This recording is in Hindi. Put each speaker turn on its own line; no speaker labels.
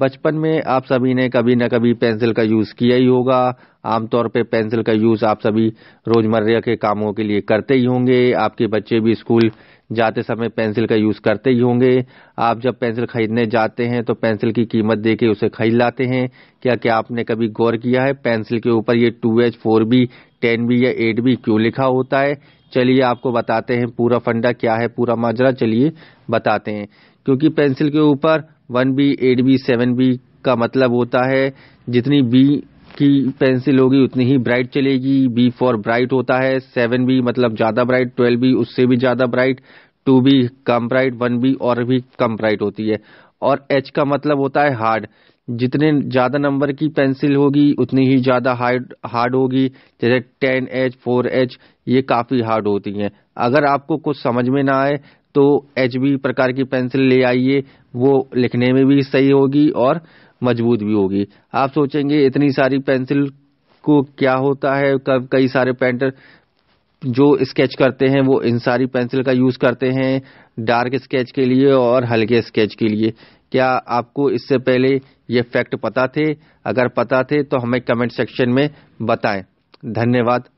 बचपन में आप सभी ने कभी न कभी पेंसिल का यूज़ किया ही होगा आमतौर पे पेंसिल का यूज़ आप सभी रोज़मर्रा के कामों के लिए करते ही होंगे आपके बच्चे भी स्कूल जाते समय पेंसिल का यूज़ करते ही होंगे आप जब पेंसिल ख़रीदने जाते हैं तो पेंसिल की कीमत देके उसे ख़रीद लाते हैं क्या क्या आपने कभी गौर किया है पेंसिल के ऊपर ये two H four B ten B या एट बी क्यों लिखा होता है चलिए आपको बताते हैं पूरा फंडा क्या है पूरा माजरा चलिए बताते हैं क्योंकि पेंसिल के ऊपर one B eight B seven B का मतलब होता है जितनी बी की पेंसिल होगी उतनी ही ब्राइट चलेगी बी फॉर ब्राइट होता है सेवन बी मतलब ज़्यादा ब्राइट ट्वेल्व बी उससे भी ज़्यादा ब्राइट टू बी कम ब्राइट वन बी और भी कम ब्राइट होती है और एच का मतलब होता है हार्ड जितने ज़्यादा नंबर की पेंसिल होगी उतनी ही ज़्यादा हार्ड हार्ड होगी जैसे टेन एच फोर एच ये काफ़ी हार्ड होती हैं अगर आपको कुछ समझ में ना आए तो एच बी प्रकार की पेंसिल ले आइए वो लिखने में भी सही होगी और मजबूत भी होगी आप सोचेंगे इतनी सारी पेंसिल को क्या होता है कई सारे पेंटर जो स्केच करते हैं वो इन सारी पेंसिल का यूज़ करते हैं डार्क स्केच के लिए और हल्के स्केच के लिए क्या आपको इससे पहले ये फैक्ट पता थे अगर पता थे तो हमें कमेंट सेक्शन में बताएं धन्यवाद